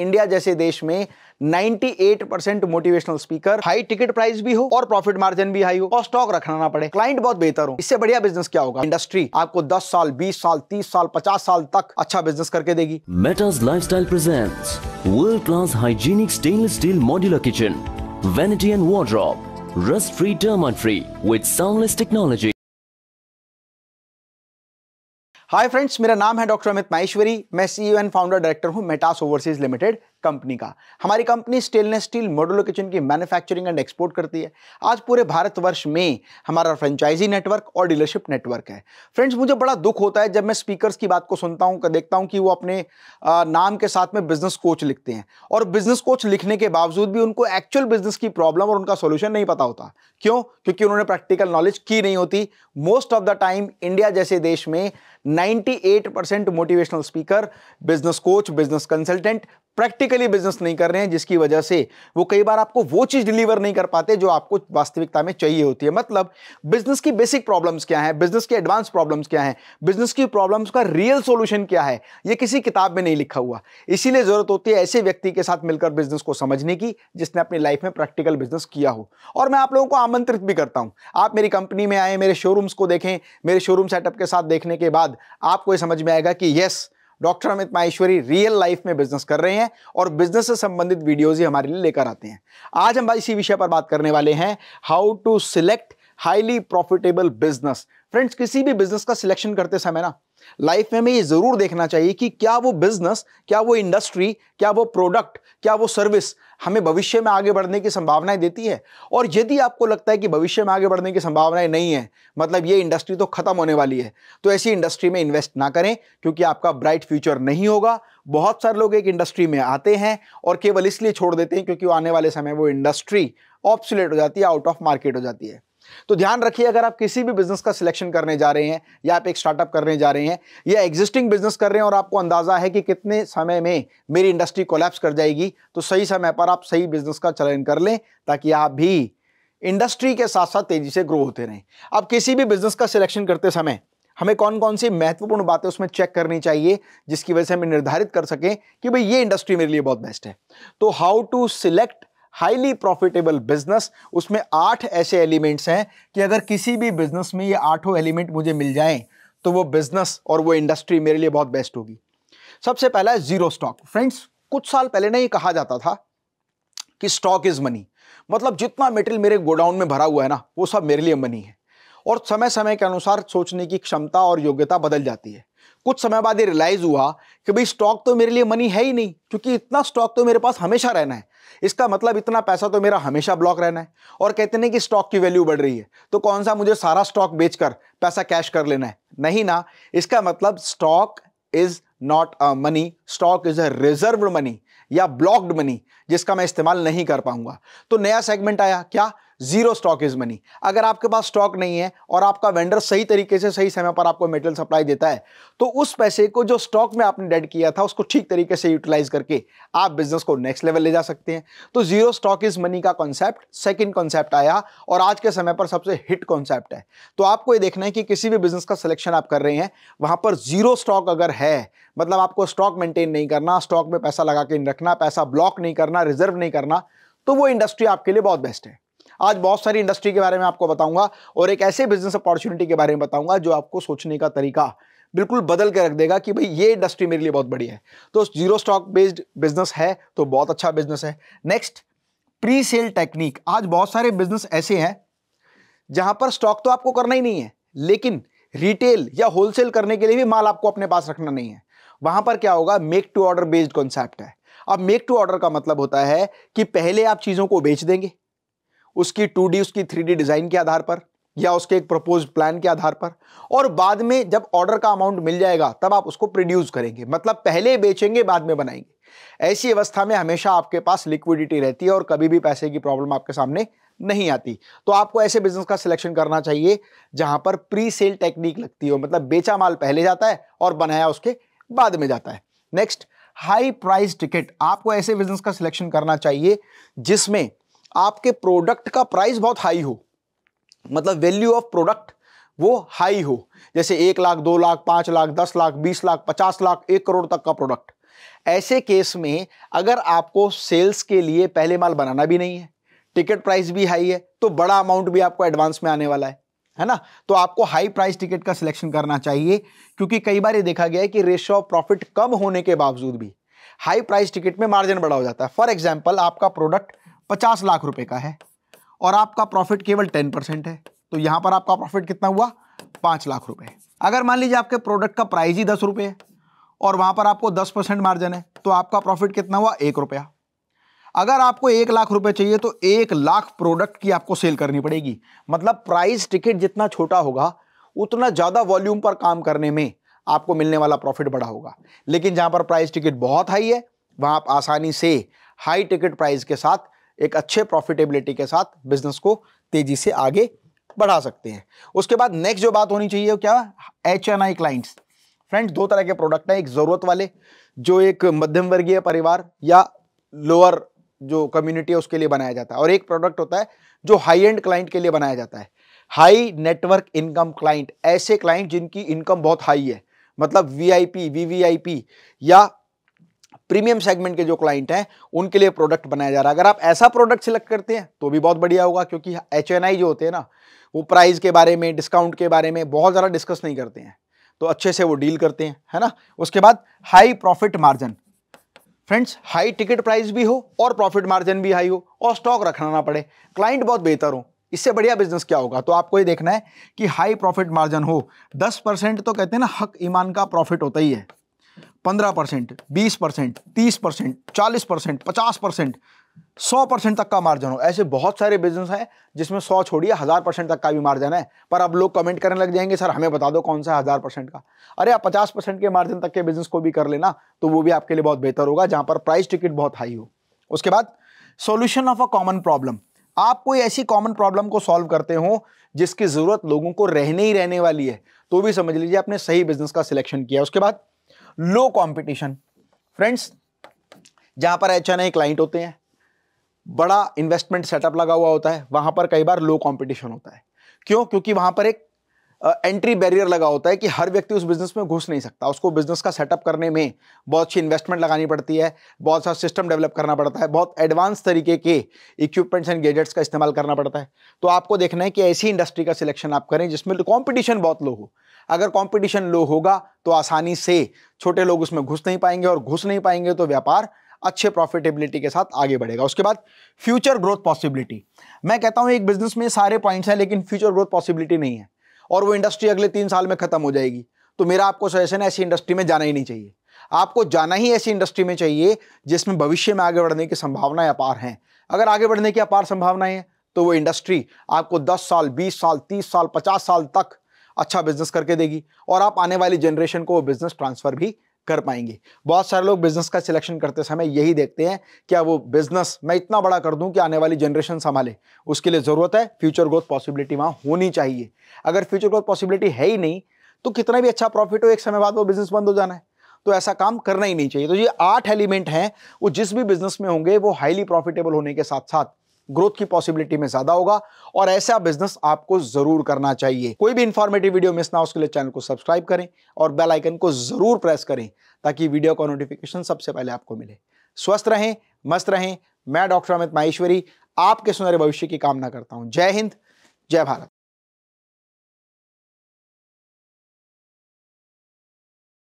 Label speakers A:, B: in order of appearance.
A: India जैसे देश में 98 percent motivational speaker high ticket price भी हो और प्रॉफिट मार्जिन भी हाई हो और स्टॉक रखना ना पड़े क्लाइंट बहुत बेहतर हो इससे बढ़िया बिजनेस क्या होगा इंडस्ट्री आपको 10 साल 20 साल 30 साल 50 साल तक अच्छा बिजनेस करके देगी Metas lifestyle present world class hygienic stainless steel modular kitchen vanity and wardrobe rust free term free with soundless technology hi friends मेरा नाम है डॉक्टर अमित माहेश्वरी मैं सीईओ एंड फाउंडर डायरेक्टर हूं मेटास ओवरसीज लिमिटेड कंपनी का हमारी company stainless steel modular kitchen की manufacturing and export करती है आज पूरे भारतवर्ष में हमारा फ्रेंचाइजी नेटवर्क और डीलरशिप नेटवर्क है फ्रेंड्स मुझे बड़ा दुख होता है जब मैं स्पीकर्स की बात को सुनता हूँ देखता हूँ कि वो अपने नाम के साथ में बिजनेस कोच लिखते हैं और बिजनेस कोच लिखने के बावजूद भी उनको एक्चुअल बिजनेस की प्रॉब्लम और उनका सोल्यूशन नहीं पता होता क्यों क्योंकि उन्होंने प्रैक्टिकल नॉलेज की नहीं होती most of the time India जैसे देश में 98 percent motivational speaker business coach business consultant practically business नहीं कर रहे हैं जिसकी वजह से वो कई बार आपको वो चीज़ डिलीवर नहीं कर पाते जो आपको वास्तविकता में चाहिए होती है मतलब बिजनेस की बेसिक प्रॉब्लम्स क्या है बिजनेस के एडवांस प्रॉब्लम्स क्या है बिजनेस की प्रॉब्लम्स का रियल सोल्यूशन क्या है ये किसी किताब में नहीं लिखा हुआ इसीलिए ज़रूरत होती है ऐसे व्यक्ति के साथ मिलकर बिजनेस को समझने की जिसने अपनी लाइफ में प्रैक्टिकल बिजनेस किया हो और मैं आप लोगों को आमंत्रित भी करता हूँ आप मेरी कंपनी में आए मेरे शोरूम्स को देखें मेरे शोरूम सेटअप के साथ देखने के बाद आपको ये समझ में आएगा कि yes doctor Amit Maheshwari real life में बिजनेस कर रहे हैं और बिजनेस से संबंधित वीडियोज ही हमारे लिए लेकर आते हैं आज हम इसी विषय पर बात करने वाले हैं how to select highly profitable business friends किसी भी बिजनेस का सिलेक्शन करते समय ना लाइफ में हमें ये ज़रूर देखना चाहिए कि क्या वो बिज़नेस क्या वो इंडस्ट्री क्या वो प्रोडक्ट क्या वो सर्विस हमें भविष्य में आगे बढ़ने की संभावनाएं देती है और यदि आपको लगता है कि भविष्य में आगे बढ़ने की संभावनाएं नहीं है मतलब ये इंडस्ट्री तो ख़त्म होने वाली है तो ऐसी इंडस्ट्री में इन्वेस्ट ना करें क्योंकि आपका ब्राइट फ्यूचर नहीं होगा बहुत सारे लोग एक इंडस्ट्री में आते हैं और केवल इसलिए छोड़ देते हैं क्योंकि आने वाले समय वो इंडस्ट्री ऑप्सुलेट हो जाती है आउट ऑफ मार्केट हो जाती है तो ध्यान रखिए अगर आप किसी भी बिजनेस का सिलेक्शन करने जा रहे हैं या आप एक स्टार्टअप करने जा रहे हैं या एग्जिस्टिंग बिजनेस कर रहे हैं और आपको अंदाजा है कि कितने समय में मेरी इंडस्ट्री कोलैप्स कर जाएगी तो सही समय पर आप सही बिजनेस का चयन कर लें ताकि आप भी इंडस्ट्री के साथ साथ तेजी से ग्रो होते रहें आप किसी भी बिजनेस का सिलेक्शन करते समय हमें कौन कौन सी महत्वपूर्ण बातें उसमें चेक करनी चाहिए जिसकी वजह से हमें निर्धारित कर सकें कि भाई ये इंडस्ट्री मेरे लिए बहुत बेस्ट है तो how to select highly profitable business उसमें आठ ऐसे एलिमेंट्स हैं कि अगर किसी भी बिजनेस में ये आठों एलिमेंट मुझे मिल जाएं तो वो बिजनेस और वो इंडस्ट्री मेरे लिए बहुत बेस्ट होगी सबसे पहला है जीरो स्टॉक फ्रेंड्स कुछ साल पहले ना ये कहा जाता था कि स्टॉक इज मनी मतलब जितना मेटेरियल मेरे गोडाउन में भरा हुआ है ना वो सब मेरे लिए मनी है और समय समय के अनुसार सोचने की क्षमता और योग्यता बदल जाती है कुछ समय बाद ये रियलाइज़ हुआ कि भाई स्टॉक तो मेरे लिए मनी है ही नहीं क्योंकि इतना स्टॉक तो मेरे पास हमेशा रहना है इसका मतलब इतना पैसा तो मेरा हमेशा ब्लॉक रहना है और कहते नहीं कि स्टॉक की वैल्यू बढ़ रही है तो कौन सा मुझे सारा स्टॉक बेचकर पैसा कैश कर लेना है नहीं ना इसका मतलब stock is not a money stock is a reserve money या ब्लॉक्ड मनी जिसका मैं इस्तेमाल नहीं कर पाऊंगा तो नया सेगमेंट आया क्या जीरो स्टॉक इज मनी अगर आपके पास स्टॉक नहीं है और आपका वेंडर सही तरीके से सही समय पर आपको मेटेरियल सप्लाई देता है तो उस पैसे को जो स्टॉक में आपने डेड किया था उसको ठीक तरीके से यूटिलाइज करके आप बिजनेस को नेक्स्ट लेवल ले जा सकते हैं तो जीरो स्टॉक इज मनी का कॉन्सेप्ट सेकेंड कॉन्सेप्ट आया और आज के समय पर सबसे हिट कॉन्सेप्ट है तो आपको ये देखना है कि किसी भी बिजनेस का सिलेक्शन आप कर रहे हैं वहां पर जीरो स्टॉक अगर है मतलब आपको स्टॉक मेंटेन नहीं करना स्टॉक में पैसा लगा के रखना पैसा ब्लॉक नहीं करना रिजर्व नहीं करना तो वो इंडस्ट्री आपके लिए बहुत बेस्ट है आज बहुत सारी इंडस्ट्री के बारे में आपको बताऊंगा और एक ऐसे बिजनेस अपॉर्चुनिटी के बारे में बताऊंगा जो आपको सोचने का तरीका बिल्कुल बदल के रख देगा कि भाई ये इंडस्ट्री मेरे लिए बहुत बढ़िया है तो जीरो स्टॉक बेस्ड बिजनेस है तो बहुत अच्छा बिजनेस है नेक्स्ट प्री सेल टेक्निक आज बहुत सारे बिजनेस ऐसे हैं जहां पर स्टॉक तो आपको करना ही नहीं है लेकिन रिटेल या होलसेल करने के लिए भी माल आपको अपने पास रखना नहीं है वहां पर क्या होगा make to order based concept है अब मेक टू ऑर्डर का मतलब होता है कि पहले आप चीज़ों को बेच देंगे उसकी टू उसकी थ्री डिज़ाइन के आधार पर या उसके एक प्रपोज प्लान के आधार पर और बाद में जब ऑर्डर का अमाउंट मिल जाएगा तब आप उसको प्रोड्यूस करेंगे मतलब पहले बेचेंगे बाद में बनाएंगे ऐसी अवस्था में हमेशा आपके पास लिक्विडिटी रहती है और कभी भी पैसे की प्रॉब्लम आपके सामने नहीं आती तो आपको ऐसे बिजनेस का सिलेक्शन करना चाहिए जहां पर प्री सेल टेक्निक लगती हो मतलब बेचा माल पहले जाता है और बनाया उसके बाद में जाता है नेक्स्ट हाई प्राइस टिकट आपको ऐसे बिजनेस का सिलेक्शन करना चाहिए जिसमें आपके प्रोडक्ट का प्राइस बहुत हाई हो मतलब वैल्यू ऑफ प्रोडक्ट वो हाई हो जैसे एक लाख दो लाख पाँच लाख दस लाख बीस लाख पचास लाख एक करोड़ तक का प्रोडक्ट ऐसे केस में अगर आपको सेल्स के लिए पहले माल बनाना भी नहीं है टिकट प्राइस भी हाई है तो बड़ा अमाउंट भी आपको एडवांस में आने वाला है है ना तो आपको हाई प्राइस टिकट का सिलेक्शन करना चाहिए क्योंकि कई बार ये देखा गया है कि रेशियो ऑफ प्रॉफिट कम होने के बावजूद भी हाई प्राइस टिकट में मार्जिन बड़ा हो जाता है फॉर एग्जाम्पल आपका प्रोडक्ट पचास लाख रुपए का है और आपका प्रॉफिट केवल टेन परसेंट है तो यहाँ पर आपका प्रॉफिट कितना हुआ पांच लाख रुपए अगर मान लीजिए आपके प्रोडक्ट का प्राइस ही दस रुपये है और वहां पर आपको दस परसेंट मार्जिन है तो आपका प्रॉफिट कितना हुआ एक रुपया अगर आपको एक लाख रुपए चाहिए तो एक लाख प्रोडक्ट की आपको सेल करनी पड़ेगी मतलब प्राइस टिकट जितना छोटा होगा उतना ज़्यादा वॉल्यूम पर काम करने में आपको मिलने वाला प्रॉफिट बड़ा होगा लेकिन जहां पर प्राइस टिकट बहुत हाई है वहां आप आसानी से हाई टिकट प्राइस के साथ एक अच्छे प्रॉफिटेबिलिटी के साथ बिजनेस को तेजी से आगे बढ़ा सकते हैं उसके बाद नेक्स्ट जो बात होनी चाहिए वो क्या H N I clients friends दो तरह के प्रोडक्ट हैं एक ज़रूरत वाले जो एक मध्यम वर्गीय परिवार या लोअर जो कम्युनिटी है उसके लिए बनाया जाता है और एक प्रोडक्ट होता है जो हाई एंड क्लाइंट के लिए बनाया जाता है हाई नेटवर्क इनकम क्लाइंट ऐसे क्लाइंट जिनकी इनकम बहुत हाई है मतलब वीआईपी वीवीआईपी या प्रीमियम सेगमेंट के जो क्लाइंट हैं उनके लिए प्रोडक्ट बनाया जा रहा है अगर आप ऐसा प्रोडक्ट सिलेक्ट करते हैं तो भी बहुत बढ़िया होगा क्योंकि एच जो होते हैं ना वो प्राइस के बारे में डिस्काउंट के बारे में बहुत ज़्यादा डिस्कस नहीं करते हैं तो अच्छे से वो डील करते हैं है ना उसके बाद high profit margin friends high ticket price भी हो और प्रॉफिट मार्जिन भी हाई हो और स्टॉक रखना ना पड़े क्लाइंट बहुत बेहतर हो इससे बढ़िया बिजनेस क्या होगा तो आपको ये देखना है कि हाई प्रॉफिट मार्जिन हो 10 परसेंट तो कहते हैं ना हक ईमान का प्रॉफिट होता ही है पंद्रह परसेंट बीस परसेंट तीस परसेंट चालीस परसेंट पचास परसेंट सौ परसेंट तक का मार्जिन हो ऐसे बहुत सारे बिजनेस हैं जिसमें सौ छोड़िए हज़ार परसेंट तक का भी मार्जिन है पर अब लोग कमेंट करने लग जाएंगे सर हमें बता दो कौन सा हज़ार परसेंट का अरे आप पचास परसेंट के मार्जिन तक के बिजनेस को भी कर लेना तो वो भी आपके लिए बहुत बेहतर होगा जहाँ पर प्राइस टिकट बहुत हाई हो उसके बाद solution of a common problem आप कोई ऐसी कॉमन प्रॉब्लम को सॉल्व करते हो जिसकी ज़रूरत लोगों को रहने ही रहने वाली है तो भी समझ लीजिए आपने सही बिजनेस का सिलेक्शन किया उसके बाद लो कॉम्पिटिशन फ्रेंड्स जहां पर एच एन आई क्लाइंट होते हैं बड़ा इन्वेस्टमेंट सेटअप लगा हुआ होता है वहां पर कई बार लो कॉम्पिटिशन होता है क्यों क्योंकि वहां पर एक एंट्री बैरियर लगा होता है कि हर व्यक्ति उस बिज़नेस में घुस नहीं सकता उसको बिज़नेस का सेटअप करने में बहुत अच्छी इन्वेस्टमेंट लगानी पड़ती है बहुत सारा सिस्टम डेवलप करना पड़ता है बहुत एडवांस तरीके के इक्विपमेंट्स एंड गैजेट्स का इस्तेमाल करना पड़ता है तो आपको देखना है कि ऐसी इंडस्ट्री का सिलेक्शन आप करें जिसमें कॉम्पिटिशन बहुत लो हो अगर कॉम्पिटिशन लो होगा तो आसानी से छोटे लोग उसमें घुस नहीं पाएंगे और घुस नहीं पाएंगे तो व्यापार अच्छे प्रॉफिटेबिलिटी के साथ आगे बढ़ेगा उसके बाद फ्यूचर ग्रोथ पॉसिबिलिटी मैं कहता हूँ एक बिजनेस में सारे पॉइंट्स हैं लेकिन फ्यूचर ग्रोथ पॉसिबिलिटी नहीं है और वो इंडस्ट्री अगले तीन साल में ख़त्म हो जाएगी तो मेरा आपको सजेशन है ऐसी इंडस्ट्री में जाना ही नहीं चाहिए आपको जाना ही ऐसी इंडस्ट्री में चाहिए जिसमें भविष्य में आगे बढ़ने की संभावनाएं अपार हैं अगर आगे बढ़ने की अपार संभावनाएं हैं तो वो इंडस्ट्री आपको 10 साल 20 साल 30 साल 50 साल तक अच्छा बिजनेस करके देगी और आप आने वाली जनरेशन को वो बिजनेस ट्रांसफर भी कर पाएंगे बहुत सारे लोग बिजनेस का सिलेक्शन करते समय यही देखते हैं क्या वो बिजनेस मैं इतना बड़ा कर दूं कि आने वाली जनरेशन संभाले उसके लिए ज़रूरत है फ्यूचर ग्रोथ पॉसिबिलिटी वहां होनी चाहिए अगर फ्यूचर ग्रोथ पॉसिबिलिटी है ही नहीं तो कितना भी अच्छा प्रॉफिट हो एक समय बाद वो बिजनेस बंद हो जाना है तो ऐसा काम करना ही नहीं चाहिए तो ये आठ एलिमेंट हैं वो जिस भी बिजनेस में होंगे वो हाईली प्रॉफिटेबल होने के साथ साथ ग्रोथ की पॉसिबिलिटी में ज्यादा होगा और ऐसा बिजनेस आपको जरूर करना चाहिए कोई भी इंफॉर्मेटिव वीडियो मिस ना हो उसके लिए चैनल को सब्सक्राइब करें और बेल आइकन को जरूर प्रेस करें ताकि वीडियो का नोटिफिकेशन सबसे पहले आपको मिले स्वस्थ रहें मस्त रहें मैं डॉक्टर अमित माहेश्वरी आपके सुनहरे भविष्य की कामना करता हूं जय हिंद जय भारत